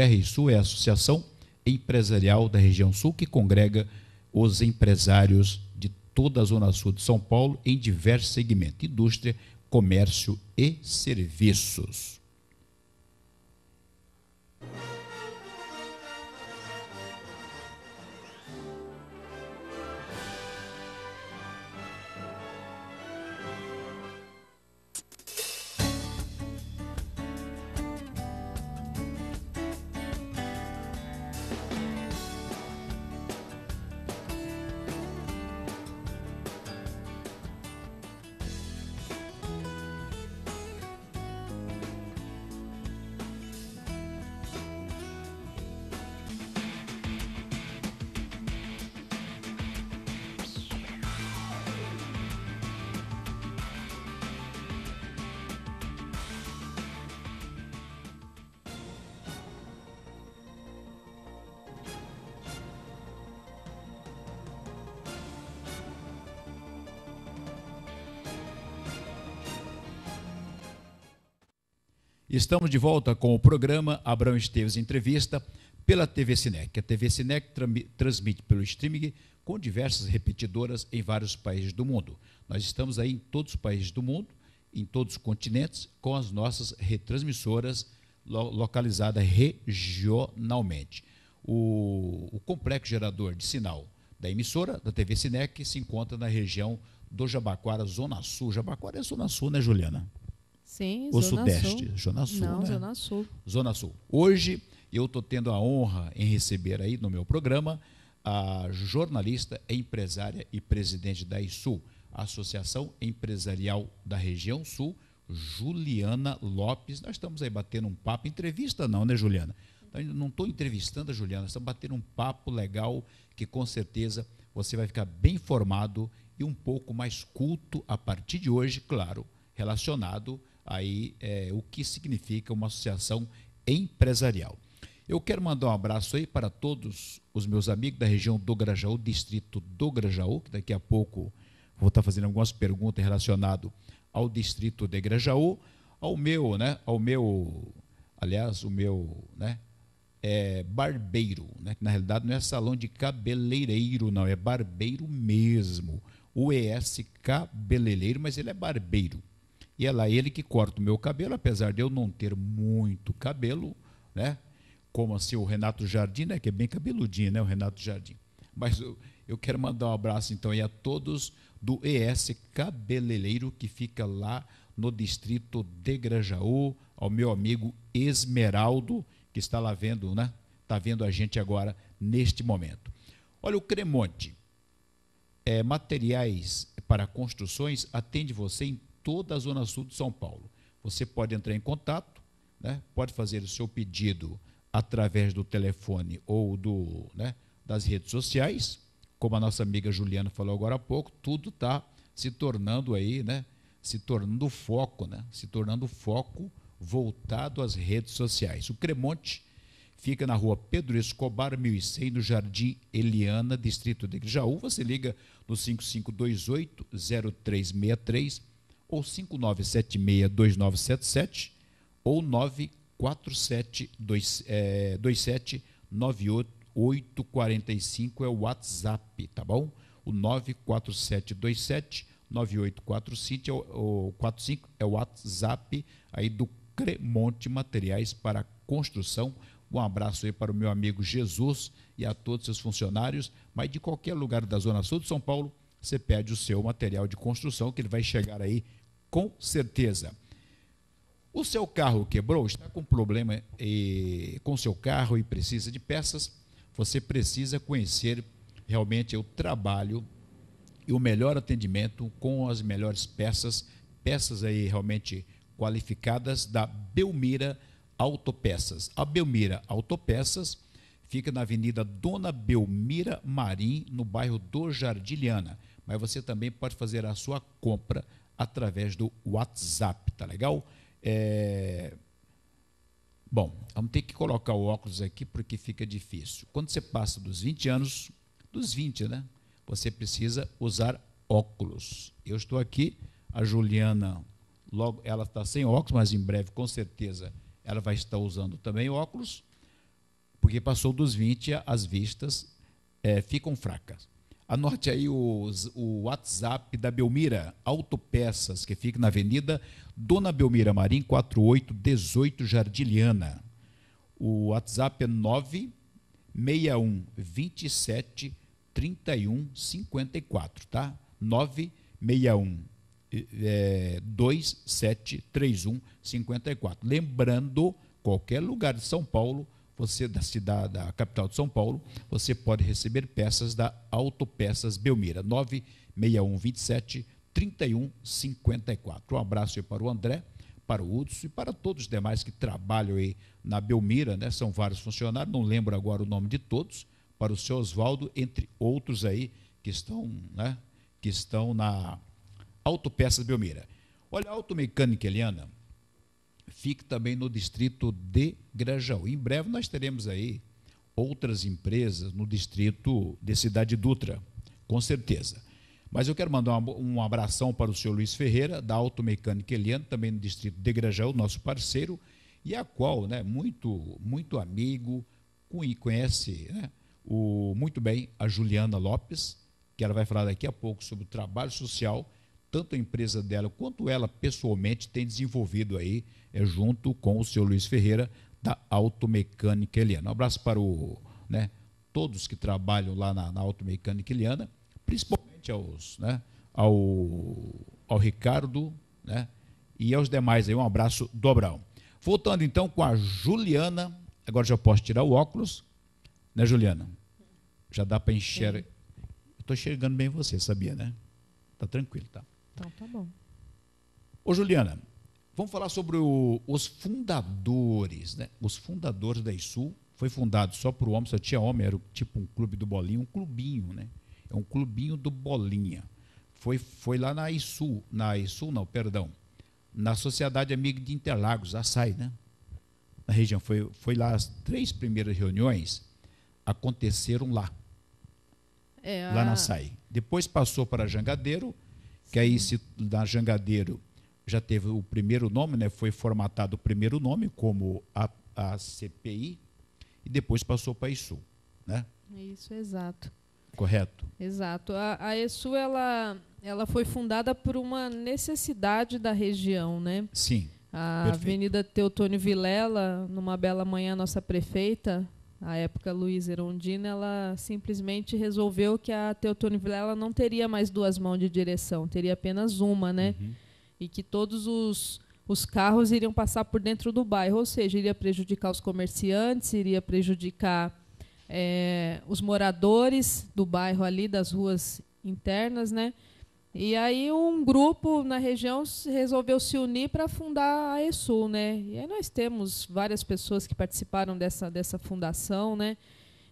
Eh, ISU é a Associação Empresarial da Região Sul, que congrega os empresários de toda a Zona Sul de São Paulo em diversos segmentos: indústria, comércio e serviços. Estamos de volta com o programa Abraão Esteves Entrevista pela TV Cinec. A TV Cinec transmite pelo streaming com diversas repetidoras em vários países do mundo. Nós estamos aí em todos os países do mundo, em todos os continentes, com as nossas retransmissoras localizadas regionalmente. O, o complexo gerador de sinal da emissora, da TV Cinec se encontra na região do Jabaquara, Zona Sul. Jabaquara é Zona Sul, né, Juliana? Sim, ou Zona Sudeste? Sul. Zona Sul. Não, né? Zona Sul. Zona Sul. Hoje eu estou tendo a honra em receber aí no meu programa a jornalista, empresária e presidente da ISUL, Associação Empresarial da Região Sul, Juliana Lopes. Nós estamos aí batendo um papo, entrevista não, né, Juliana? Então, não estou entrevistando a Juliana, estamos batendo um papo legal que com certeza você vai ficar bem informado e um pouco mais culto a partir de hoje, claro, relacionado aí é, o que significa uma associação empresarial. Eu quero mandar um abraço aí para todos os meus amigos da região do Grajaú, distrito do Grajaú, que daqui a pouco vou estar fazendo algumas perguntas relacionadas ao distrito de Grajaú, ao meu, né, ao meu, aliás, o meu, né, é barbeiro, né, que na realidade não é salão de cabeleireiro, não, é barbeiro mesmo, o ES cabeleireiro, mas ele é barbeiro, e é lá ele que corta o meu cabelo, apesar de eu não ter muito cabelo, né? Como assim o Renato Jardim, né? Que é bem cabeludinho, né? O Renato Jardim. Mas eu, eu quero mandar um abraço então aí a todos do ES Cabeleireiro que fica lá no distrito de Grajaú, ao meu amigo Esmeraldo, que está lá vendo, né? Está vendo a gente agora neste momento. Olha, o Cremonte é, Materiais para Construções atende você em toda a zona sul de São Paulo. Você pode entrar em contato, né? pode fazer o seu pedido através do telefone ou do, né, das redes sociais, como a nossa amiga Juliana falou agora há pouco, tudo está se tornando aí, né, se tornando foco, né, se tornando foco voltado às redes sociais. O Cremonte fica na rua Pedro Escobar, 1100, no Jardim Eliana, distrito de Jaú. Você liga no 5528 0363 ou 59762977 ou 947279845 é o WhatsApp, tá bom? O 947 9845 é o, o 45 é o WhatsApp aí do Cremonte Materiais para Construção. Um abraço aí para o meu amigo Jesus e a todos seus funcionários, mas de qualquer lugar da Zona Sul de São Paulo, você pede o seu material de construção, que ele vai chegar aí com certeza. O seu carro quebrou, está com problema e, com seu carro e precisa de peças, você precisa conhecer realmente o trabalho e o melhor atendimento com as melhores peças, peças aí realmente qualificadas da Belmira Autopeças. A Belmira Autopeças fica na Avenida Dona Belmira Marim, no bairro do Jardiliana, mas você também pode fazer a sua compra através do WhatsApp, tá legal? É... Bom, vamos ter que colocar o óculos aqui porque fica difícil. Quando você passa dos 20 anos, dos 20, né? Você precisa usar óculos. Eu estou aqui, a Juliana, logo ela está sem óculos, mas em breve, com certeza, ela vai estar usando também óculos, porque passou dos 20, as vistas é, ficam fracas. Anote aí o, o WhatsApp da Belmira Autopeças, que fica na Avenida Dona Belmira Marim, 4818 Jardiliana. O WhatsApp é 961 27 31 54, tá? 961 é, 54. Lembrando, qualquer lugar de São Paulo, você da cidade, da capital de São Paulo, você pode receber peças da Autopeças Belmira, 96127 3154. Um abraço aí para o André, para o Hudson e para todos os demais que trabalham aí na Belmira, né? São vários funcionários, não lembro agora o nome de todos, para o seu Oswaldo, entre outros aí que estão, né? Que estão na Autopeças Belmira. Olha, a automecânica Eliana, fique também no distrito de Grajaú. Em breve nós teremos aí outras empresas no distrito de Cidade Dutra, com certeza. Mas eu quero mandar um abração para o senhor Luiz Ferreira, da Automecânica Eliane, também no distrito de Grajaú, nosso parceiro, e a qual, né, muito, muito amigo, conhece né, o, muito bem a Juliana Lopes, que ela vai falar daqui a pouco sobre o trabalho social, tanto a empresa dela quanto ela pessoalmente tem desenvolvido aí é junto com o senhor Luiz Ferreira, da Automecânica Eliana. Um abraço para o, né, todos que trabalham lá na, na Automecânica Eliana, principalmente aos, né, ao, ao Ricardo né, e aos demais. Aí, um abraço do Abrão. Voltando então com a Juliana, agora já posso tirar o óculos, né, Juliana? Já dá para enxergar. Estou enxergando bem você, sabia, né? Tá tranquilo, tá? Então tá bom. Ô, Juliana, Vamos falar sobre o, os fundadores, né? Os fundadores da ISU. Foi fundado só por homem, só tinha homem, era tipo um clube do bolinho, um clubinho, né? É um clubinho do bolinha. Foi, foi lá na ISU, na ISU não, perdão, na Sociedade Amiga de Interlagos, a SAI, né? Na região. Foi, foi lá as três primeiras reuniões aconteceram lá. É, lá a... na SAI. Depois passou para Jangadeiro, que aí se, na Jangadeiro já teve o primeiro nome, né? foi formatado o primeiro nome como a, a CPI e depois passou para a ISU. Né? Isso, exato. Correto. Exato. A, a ESU ela, ela foi fundada por uma necessidade da região, né? Sim. A perfeito. Avenida Teotônio Vilela, numa bela manhã, nossa prefeita, a época Luiz Erondina, ela simplesmente resolveu que a Teotônio Vilela não teria mais duas mãos de direção, teria apenas uma, né? Uhum e que todos os, os carros iriam passar por dentro do bairro, ou seja, iria prejudicar os comerciantes, iria prejudicar é, os moradores do bairro ali, das ruas internas, né? E aí um grupo na região resolveu se unir para fundar a ESUL, né? E aí nós temos várias pessoas que participaram dessa, dessa fundação, né?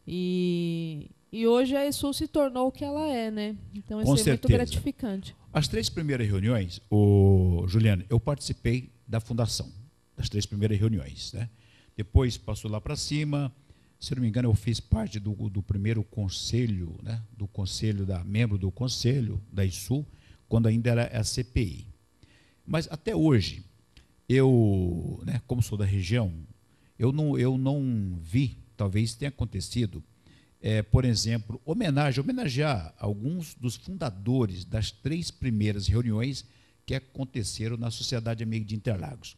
E, e hoje a ESUL se tornou o que ela é, né? Então isso Com é certeza. muito gratificante. As três primeiras reuniões, o Juliano, eu participei da fundação, das três primeiras reuniões. Né? Depois passou lá para cima, se não me engano, eu fiz parte do, do primeiro conselho, né? do conselho da membro do conselho da ISU, quando ainda era a CPI. Mas até hoje, eu, né, como sou da região, eu não, eu não vi, talvez tenha acontecido, é, por exemplo, homenagem, homenagear alguns dos fundadores das três primeiras reuniões que aconteceram na Sociedade Amiga de Interlagos.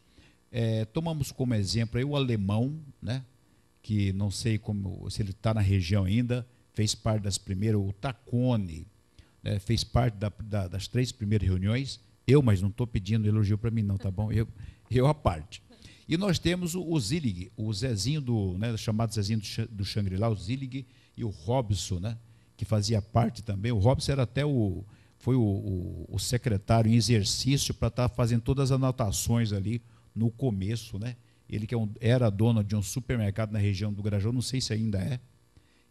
É, tomamos como exemplo aí o alemão, né, que não sei como se ele está na região ainda, fez parte das primeiras, o Tacone, né, fez parte da, da, das três primeiras reuniões. Eu, mas não estou pedindo elogio para mim, não, tá bom? Eu, eu à parte. E nós temos o, o Zilig, o Zezinho do, né, chamado Zezinho do, do Shangri-La, o Zilig e o Robson, né, que fazia parte também. O Robson era até o foi o, o, o secretário em exercício para estar tá fazendo todas as anotações ali no começo, né? Ele que é um, era dono de um supermercado na região do Grajão, não sei se ainda é.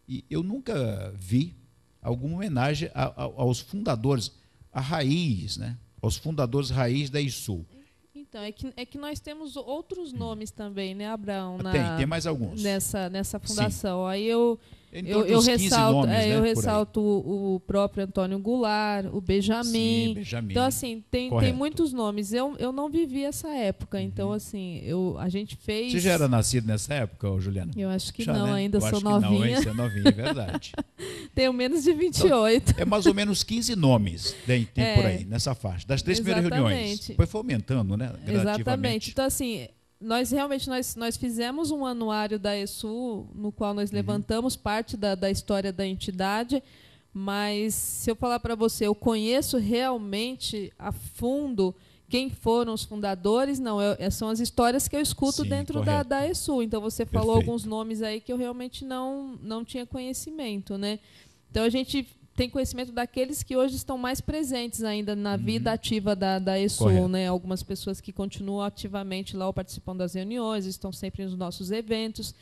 E eu nunca vi alguma homenagem a, a, aos fundadores, a raiz, né? Aos fundadores raiz da ISUL. Então, é que, é que nós temos outros nomes também, né, Abraão? Na, tem, tem mais alguns. Nessa, nessa fundação. Sim. Aí eu eu, eu, ressalto, nomes, é, né, eu ressalto o, próprio Antônio Goulart, o Benjamin. Sim, Benjamin. Então, assim, tem, tem muitos nomes. Eu, eu não vivi essa época, uhum. então, assim, eu, a gente fez. Você já era nascido nessa época, Juliana? Eu acho que já, não, né? ainda eu sou acho novinha. Que não, hein? Você é novinha, é verdade. Tenho menos de 28. Então, é mais ou menos 15 nomes tem, tem é, por aí, nessa faixa, das três exatamente. primeiras reuniões. Depois foi aumentando, né? Exatamente. Então, assim, nós realmente nós, nós fizemos um anuário da ESU, no qual nós uhum. levantamos parte da, da história da entidade, mas se eu falar para você, eu conheço realmente a fundo quem foram os fundadores, não, eu, é, são as histórias que eu escuto Sim, dentro da, da ESU. Então você falou Perfeito. alguns nomes aí que eu realmente não, não tinha conhecimento, né? Então a gente tem conhecimento daqueles que hoje estão mais presentes ainda na uhum. vida ativa da, da ESUL, né? Algumas pessoas que continuam ativamente lá ou participando das reuniões, estão sempre nos nossos eventos.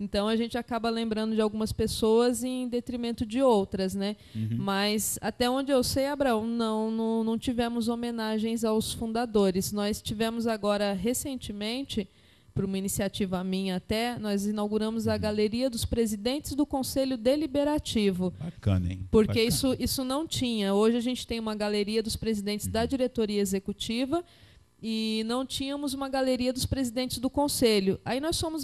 Então a gente acaba lembrando de algumas pessoas em detrimento de outras, né? Uhum. Mas até onde eu sei, Abraão, não, não, não tivemos homenagens aos fundadores. Nós tivemos agora recentemente por uma iniciativa minha até, nós inauguramos a uhum. Galeria dos Presidentes do Conselho Deliberativo. Bacana, hein? Porque Bacana. Isso, isso não tinha. Hoje a gente tem uma Galeria dos Presidentes uhum. da Diretoria Executiva e não tínhamos uma Galeria dos Presidentes do Conselho. Aí nós fomos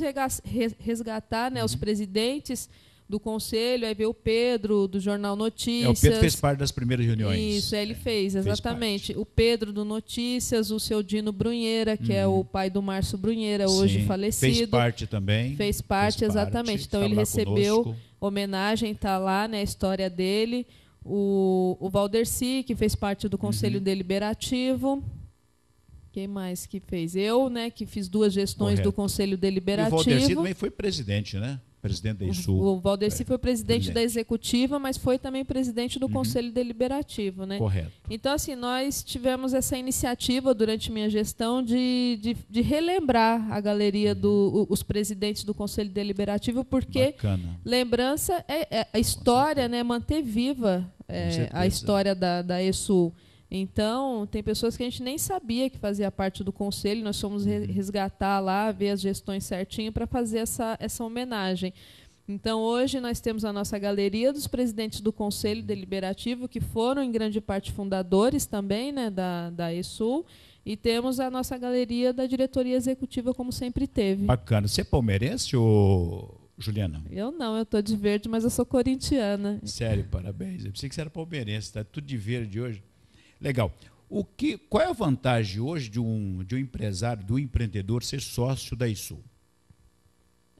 resgatar né, os uhum. presidentes do conselho, aí veio o Pedro, do Jornal Notícias. É, o Pedro fez parte das primeiras reuniões. Isso, é, ele é, fez, exatamente. Fez o Pedro do Notícias, o seu Dino Brunheira, que uhum. é o uhum. pai do Márcio Brunheira, hoje Sim, falecido. Fez parte também. Fez parte, fez exatamente. então ele recebeu conosco. homenagem, está lá, né, a história dele. O, o Valderci, que fez parte do Conselho uhum. Deliberativo. Quem mais que fez? Eu, né, que fiz duas gestões Correto. do Conselho Deliberativo. E o Valderci também foi presidente, né? Presidente da O Valdeci é, foi presidente, presidente, da executiva, mas foi também presidente do uhum. Conselho Deliberativo, né? Correto. Então, assim, nós tivemos essa iniciativa durante minha gestão de, de, de relembrar a galeria uhum. do presidentes do Conselho Deliberativo, porque Bacana. lembrança é, é a história, né? Manter viva é, a história da, da ESU. Então, tem pessoas que a gente nem sabia que fazia parte do conselho, nós fomos uhum. resgatar lá, ver as gestões certinho para fazer essa, essa homenagem. Então, hoje nós temos a nossa galeria dos presidentes do Conselho Deliberativo, que foram em grande parte fundadores também né, da, da ESUL, e temos a nossa galeria da diretoria executiva, como sempre teve. Bacana. Você é palmeirense ou Juliana? Eu não, eu tô de verde, mas eu sou corintiana. Sério, parabéns. Eu pensei que você era palmeirense, tá tudo de verde hoje. Legal. O que, qual é a vantagem hoje de um, de um empresário, do empreendedor ser sócio da ESU?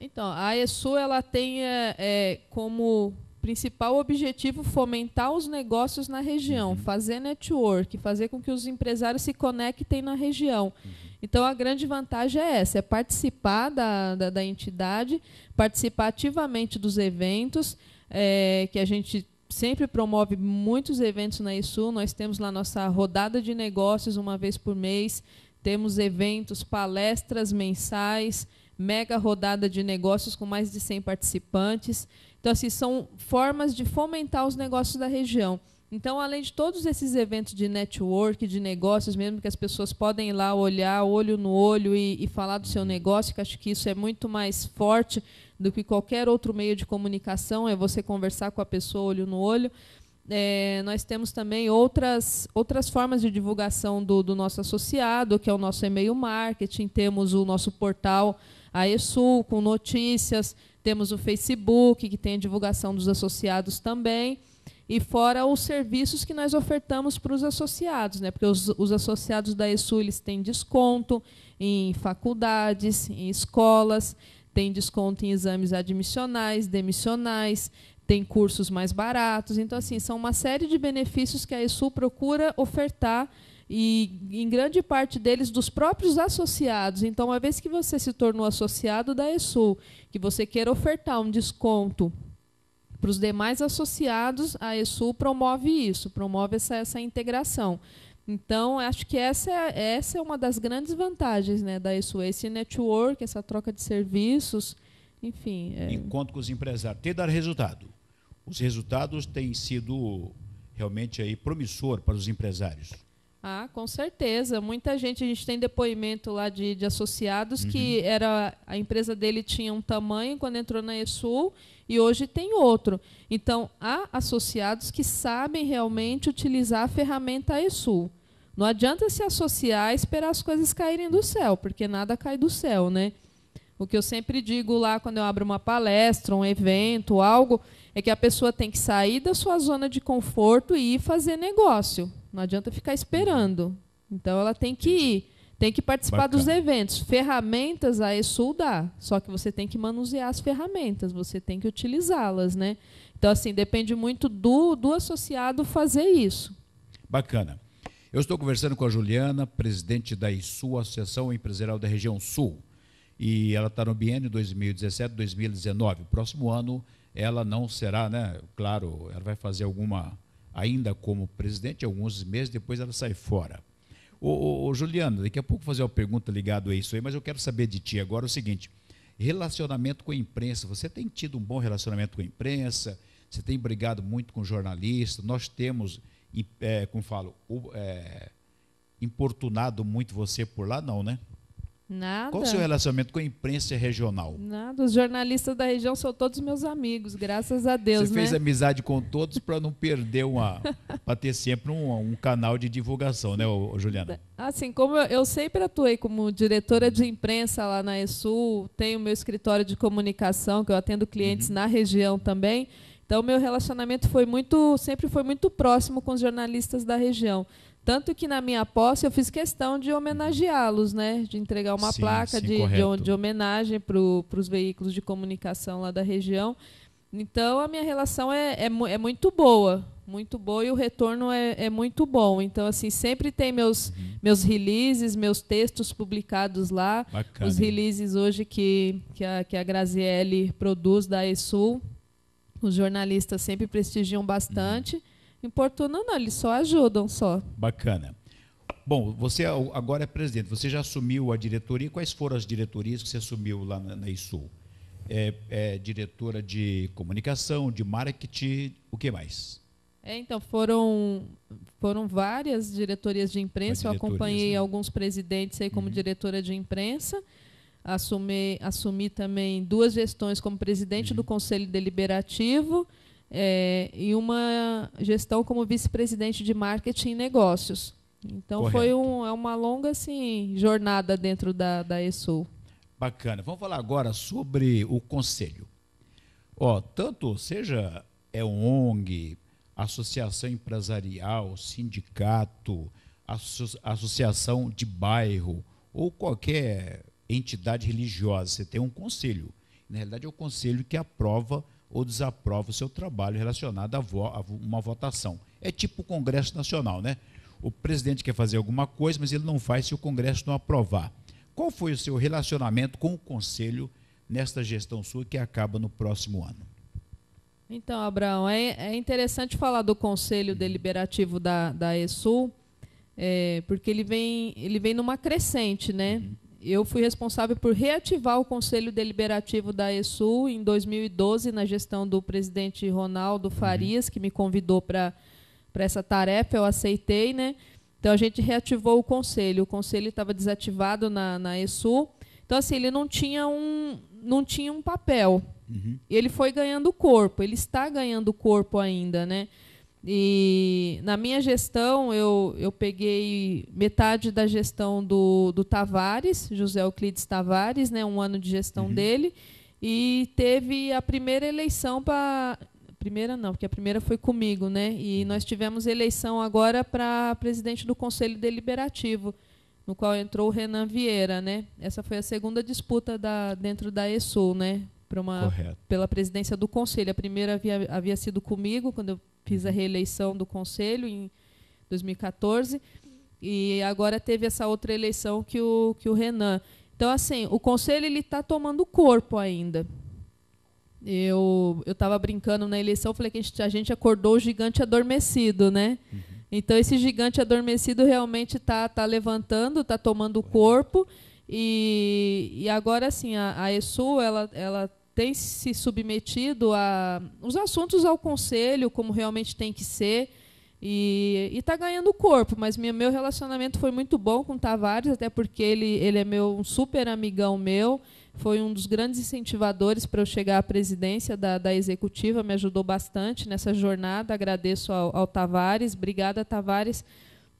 Então, a ESU ela tem é, é, como principal objetivo fomentar os negócios na região, uhum. fazer network, fazer com que os empresários se conectem na região. Uhum. Então, a grande vantagem é essa: é participar da, da, da entidade, participar ativamente dos eventos é, que a gente sempre promove muitos eventos na ISU. Nós temos lá nossa rodada de negócios uma vez por mês, temos eventos, palestras mensais, mega rodada de negócios com mais de 100 participantes. Então, assim, são formas de fomentar os negócios da região. Então, além de todos esses eventos de network, de negócios mesmo, que as pessoas podem ir lá olhar olho no olho e, e falar do seu negócio, que acho que isso é muito mais forte do que qualquer outro meio de comunicação, é você conversar com a pessoa olho no olho. É, nós temos também outras, outras formas de divulgação do, do nosso associado, que é o nosso e-mail marketing, temos o nosso portal AESUL com notícias, temos o Facebook, que tem a divulgação dos associados também. E fora os serviços que nós ofertamos para os associados, né? porque os, os associados da ESU eles têm desconto em faculdades, em escolas, tem desconto em exames admissionais, demissionais, tem cursos mais baratos. Então, assim, são uma série de benefícios que a ESU procura ofertar e em grande parte deles dos próprios associados. Então, uma vez que você se tornou associado da ESU, que você queira ofertar um desconto para os demais associados, a ESU promove isso, promove essa, essa integração. Então, acho que essa é, essa é uma das grandes vantagens né, da ESU, esse network, essa troca de serviços, enfim. É... Encontro com os empresários. Tem dado resultado. Os resultados têm sido realmente aí promissor para os empresários. Ah, com certeza. Muita gente, a gente tem depoimento lá de, de associados uhum. que era a empresa dele tinha um tamanho quando entrou na ESUL e hoje tem outro. Então, há associados que sabem realmente utilizar a ferramenta ESUL. Não adianta se associar e esperar as coisas caírem do céu, porque nada cai do céu, né? O que eu sempre digo lá quando eu abro uma palestra, um evento, algo, é que a pessoa tem que sair da sua zona de conforto e ir fazer negócio não adianta ficar esperando. Então ela tem que ir, tem que participar Bacana. dos eventos. Ferramentas a ESUL dá, só que você tem que manusear as ferramentas, você tem que utilizá-las, né? Então assim, depende muito do do associado fazer isso. Bacana. Eu estou conversando com a Juliana, presidente da ISU, Associação Empresarial da Região Sul. E ela está no biênio 2017-2019. O próximo ano ela não será, né? Claro, ela vai fazer alguma ainda como presidente, alguns meses depois ela sai fora. Ô, ô, ô Juliana, daqui a pouco vou fazer uma pergunta ligada a isso aí, mas eu quero saber de ti agora o seguinte: relacionamento com a imprensa. Você tem tido um bom relacionamento com a imprensa? Você tem brigado muito com jornalistas? Nós temos, é, como falo, é, importunado muito você por lá, não, né? Nada. Qual o seu relacionamento com a imprensa regional? Nada, os jornalistas da região são todos meus amigos, graças a Deus. Você né? fez amizade com todos para não perder uma. para ter sempre um, um, canal de divulgação, né, Juliana? Assim, como eu, eu, sempre atuei como diretora de imprensa lá na ESU, tenho meu escritório de comunicação, que eu atendo clientes uhum. na região também. Então, meu relacionamento foi muito, sempre foi muito próximo com os jornalistas da região. Tanto que na minha posse eu fiz questão de homenageá-los, né? De entregar uma sim, placa sim, de, de, de, homenagem para os veículos de comunicação lá da região. Então a minha relação é, é, é muito boa, muito boa e o retorno é, é, muito bom. Então, assim, sempre tem meus, uhum. meus releases, meus textos publicados lá. Bacana. Os releases hoje que, que, a, que a Graziele produz da ESUL. Os jornalistas sempre prestigiam bastante. Uhum. Importunam não, eles só ajudam só. Bacana. Bom, você é agora é presidente, você já assumiu a diretoria. Quais foram as diretorias que você assumiu lá na, na ISUL? É, é, diretora de comunicação, de marketing, o que mais? É, então, foram, foram várias diretorias de imprensa. Diretorias, Eu acompanhei né? alguns presidentes aí como uhum. diretora de imprensa. Assumi, assumi também duas gestões como presidente uhum. do Conselho Deliberativo é, e uma gestão como vice-presidente de marketing e negócios. Então Correto. foi um, é uma longa assim, jornada dentro da, da ESUL. Bacana. Vamos falar agora sobre o conselho. Ó, tanto seja é ONG, associação empresarial, sindicato, associação de bairro ou qualquer entidade religiosa, você tem um conselho. Na realidade, é o conselho que aprova ou desaprova o seu trabalho relacionado a, vo a uma votação. É tipo o Congresso Nacional, né? O presidente quer fazer alguma coisa, mas ele não faz se o Congresso não aprovar. Qual foi o seu relacionamento com o Conselho nesta gestão sua que acaba no próximo ano? Então, Abraão, é, é interessante falar do Conselho Deliberativo da, da ESUL, é, porque ele vem, ele vem numa crescente, né? Uhum eu fui responsável por reativar o Conselho Deliberativo da ESU em 2012, na gestão do presidente Ronaldo uhum. Farias, que me convidou para essa tarefa, eu aceitei. Né? Então, a gente reativou o Conselho. O Conselho estava desativado na, na ESU. Então, assim, ele não tinha um, não tinha um papel. Uhum. Ele foi ganhando corpo, ele está ganhando corpo ainda, né? E na minha gestão, eu, eu peguei metade da gestão do, do Tavares, José Euclides Tavares, né, um ano de gestão uhum. dele, e teve a primeira eleição para. Primeira não, porque a primeira foi comigo, né? E uhum. nós tivemos eleição agora para presidente do Conselho Deliberativo, no qual entrou o Renan Vieira, né? Essa foi a segunda disputa da, dentro da ESUL, né? uma pela presidência do conselho. A primeira havia, havia sido comigo quando eu fiz a uhum. reeleição do conselho em 2014 e agora teve essa outra eleição que o que o Renan. Então assim, o conselho ele tá tomando corpo ainda. Eu eu brincando na eleição, falei que a gente, a gente acordou o gigante adormecido, né? Uhum. Então esse gigante adormecido realmente está tá levantando, está tomando corpo. E, e agora, assim, a, a ESU, ela, ela tem se submetido a os assuntos ao conselho, como realmente tem que ser. E está ganhando corpo, mas minha, meu relacionamento foi muito bom com o Tavares, até porque ele, ele é meu um super amigão meu, foi um dos grandes incentivadores para eu chegar à presidência da, da executiva, me ajudou bastante nessa jornada. Agradeço ao, ao Tavares, obrigada Tavares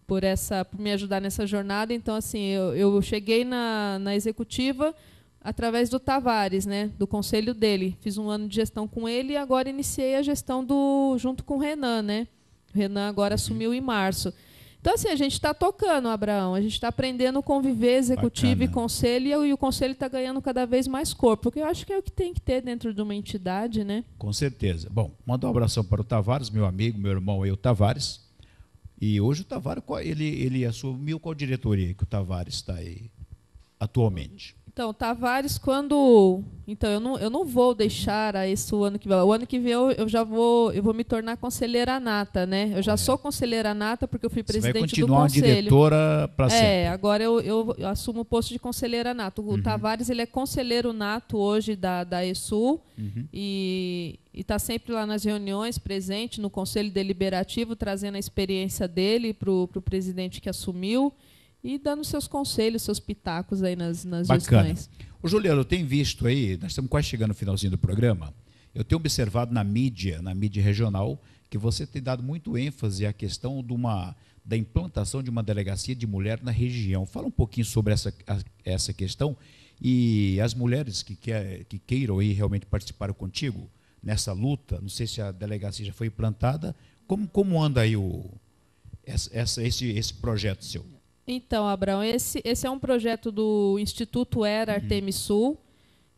por essa por me ajudar nessa jornada. Então assim, eu, eu cheguei na, na executiva através do Tavares, né, do conselho dele. Fiz um ano de gestão com ele e agora iniciei a gestão do junto com o Renan, né? O Renan agora uhum. assumiu em março. Então, assim, a gente está tocando, Abraão. A gente está aprendendo a conviver executivo Bacana. e conselho, e, e o conselho está ganhando cada vez mais corpo, porque eu acho que é o que tem que ter dentro de uma entidade, né? Com certeza. Bom, manda um abração para o Tavares, meu amigo, meu irmão eu o Tavares. E hoje o Tavares, ele, ele assumiu qual diretoria que o Tavares está aí atualmente? Então, Tavares, quando. Então, eu não, eu não vou deixar a ESU o ano que vem. O ano que vem eu, eu já vou, eu vou me tornar conselheira nata, né? Eu já sou conselheira nata porque eu fui Você vai continuar do conselho. diretora para é, sempre. É, agora eu, eu, eu, assumo o posto de conselheira nata. O uhum. Tavares, ele é conselheiro nato hoje da, da ESU uhum. e está sempre lá nas reuniões, presente no conselho deliberativo, trazendo a experiência dele para o presidente que assumiu e dando seus conselhos, seus pitacos aí nas, nas Bacana. gestões. O Juliano, eu tenho visto aí, nós estamos quase chegando no finalzinho do programa, eu tenho observado na mídia, na mídia regional, que você tem dado muito ênfase à questão de uma, da implantação de uma delegacia de mulher na região. Fala um pouquinho sobre essa, essa questão e as mulheres que, quer, que queiram aí realmente participar contigo nessa luta, não sei se a delegacia já foi implantada, como, como anda aí o, essa, esse, esse projeto seu? Então, Abraão, esse, esse é um projeto do Instituto Era Artemisul, uhum. Artemis Sul,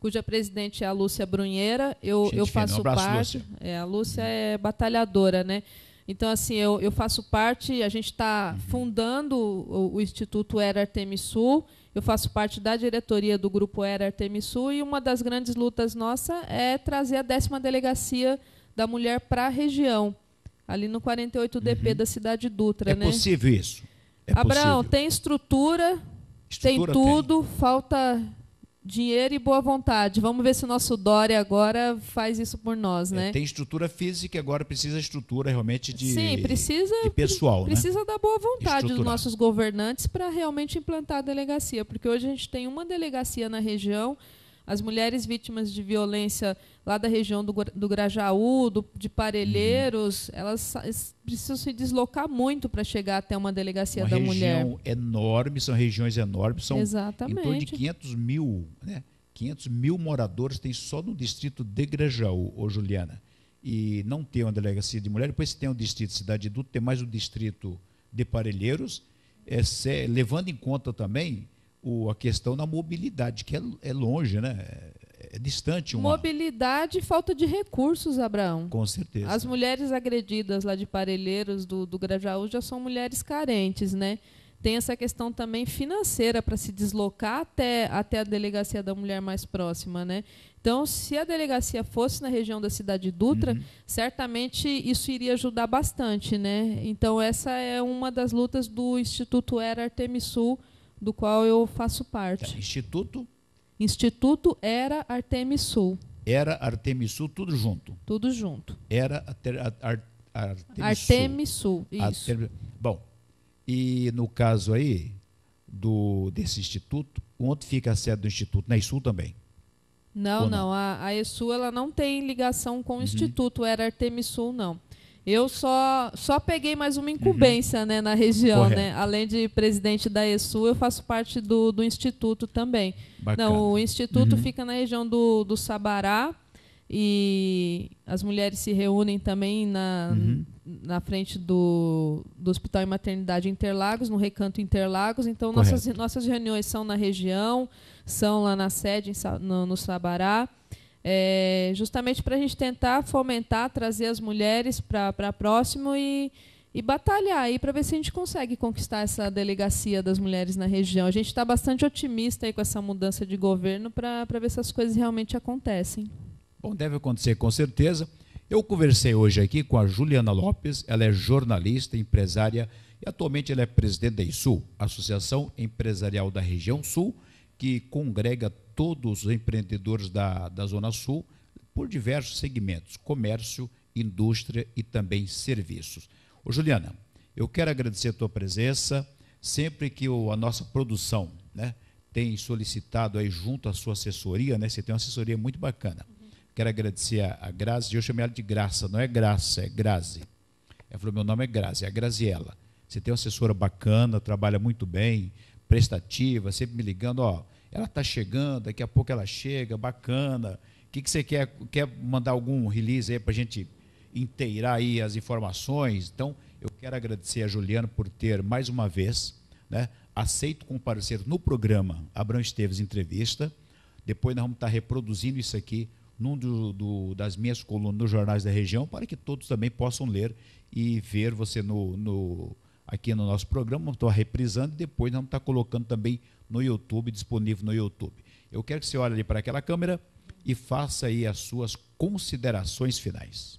cuja presidente é a Lúcia Brunheira. Eu, Gente, eu faço um abraço, parte. Lúcia. É, a Lúcia é batalhadora, né? Então, assim, eu, eu faço parte, a gente está uhum. fundando o, o, Instituto Era Artemisul. Eu faço parte da diretoria do Grupo Era Artemisul e uma das grandes lutas nossa é trazer a décima delegacia da mulher para a região, ali no 48 DP uhum. da cidade Dutra. É né? possível isso? É Abraão, possível. tem estrutura, estrutura, tem tudo, tem. falta dinheiro e boa vontade. Vamos ver se o nosso Dória agora faz isso por nós, é, né? tem estrutura física, agora precisa estrutura realmente de, Sim, precisa, de pessoal. Né? Precisa né? da boa vontade Estruturar. dos nossos governantes para realmente implantar a delegacia, porque hoje a gente tem uma delegacia na região as mulheres vítimas de violência lá da região do, do Grajaú, do, de Parelheiros, uhum. elas precisam se deslocar muito para chegar até uma delegacia uma da mulher. Uma região enorme, são regiões enormes, são Exatamente. em torno de 500 mil, né? 500 mil moradores tem só no distrito de Grajaú, ô Juliana. E não tem uma delegacia de mulher, depois tem o distrito de Cidade Dutra, tem mais o distrito de Parelheiros, é, se, levando em conta também o, a questão da mobilidade, que é, é longe, né? É, é, distante. Uma... Mobilidade e falta de recursos, Abraão. Com certeza. As mulheres agredidas lá de Parelheiros, do, do Grajaú, já são mulheres carentes, né? Tem essa questão também financeira para se deslocar até, até a delegacia da mulher mais próxima, né? Então, se a delegacia fosse na região da cidade de Dutra, uhum. certamente isso iria ajudar bastante, né? Então, essa é uma das lutas do Instituto Era Artemisul Sul, do qual eu faço parte. Tá, instituto? Instituto Era Artemis Sul. Era Artemis Sul, tudo junto. Tudo junto. Era Artemisul. Artemisul, Artemis Sul. Isso. Artemis, bom, e no caso aí do desse instituto, onde fica a sede do instituto? Na ISU também? Não, não. não. A, a ESU ela não tem ligação com o uhum. instituto. Era Artemis Sul, não. Eu só, só peguei mais uma uhum. incumbência uhum. né, na região, né? Além de presidente da ESU, eu faço parte do, do Instituto também. Não, o Instituto uhum. fica na região do, do Sabará e as mulheres se reúnem também na, uhum. na frente do, do Hospital e Maternidade Interlagos, no Recanto Interlagos. Então, nossas, nossas reuniões são na região, são lá na sede, no, no Sabará é, justamente para a gente tentar fomentar, trazer as mulheres para próximo e, e batalhar aí para ver se a gente consegue conquistar essa delegacia das mulheres na região. A gente está bastante otimista aí com essa mudança de governo para ver se as coisas realmente acontecem. Bom, deve acontecer com certeza. Eu conversei hoje aqui com a Juliana Lopes, ela é jornalista, empresária e atualmente ela é presidente da ISU, Associação Empresarial da Região Sul, que congrega todos os empreendedores da, da Zona Sul por diversos segmentos: comércio, indústria e também serviços. Ô, Juliana, eu quero agradecer a tua presença. Sempre que o, a nossa produção né, tem solicitado aí junto à sua assessoria, né, você tem uma assessoria muito bacana. Quero agradecer a, a Grazi, eu chamei ela de Graça, não é Graça, é Grazi. Ela falou: meu nome é Grazi, é a Graziela. Você tem uma assessora bacana, trabalha muito bem, prestativa, sempre me ligando, ó, ela está chegando, daqui a pouco ela chega, bacana. O que, que você quer? Quer mandar algum release aí para a gente inteirar aí as informações? Então, eu quero agradecer a Juliana por ter, mais uma vez, né, aceito comparecer no programa Abrão Esteves Entrevista. Depois nós vamos estar tá reproduzindo isso aqui num do, do, das minhas colunas nos jornais da região, para que todos também possam ler e ver você no, no aqui no nosso programa, vamos estar reprisando e depois vamos estar colocando também no YouTube, disponível no YouTube. Eu quero que você olhe ali para aquela câmera e faça aí as suas considerações finais.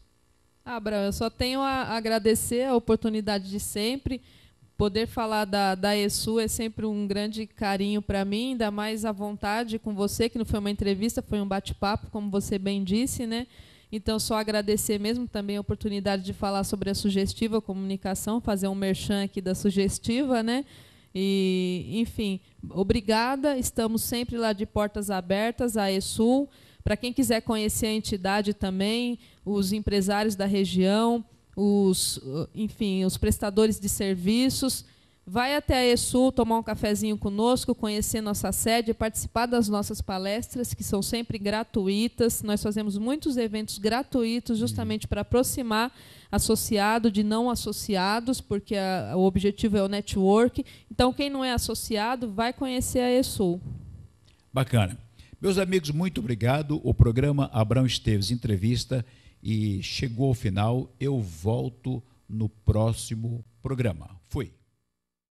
Ah, Abraão, eu só tenho a agradecer a oportunidade de sempre. Poder falar da, da ESU é sempre um grande carinho para mim, ainda mais à vontade com você, que não foi uma entrevista, foi um bate-papo, como você bem disse, né? Então, só agradecer mesmo também a oportunidade de falar sobre a sugestiva comunicação, fazer um merchan aqui da sugestiva, né? E, enfim, obrigada. Estamos sempre lá de portas abertas, a ESUL. Para quem quiser conhecer a entidade também, os empresários da região, os, enfim, os prestadores de serviços, Vai até a ESU tomar um cafezinho conosco, conhecer nossa sede, participar das nossas palestras, que são sempre gratuitas. Nós fazemos muitos eventos gratuitos justamente para aproximar associado de não associados, porque a, o objetivo é o network. Então, quem não é associado, vai conhecer a ESU. Bacana. Meus amigos, muito obrigado. O programa Abrão Esteves Entrevista e chegou ao final. Eu volto no próximo programa.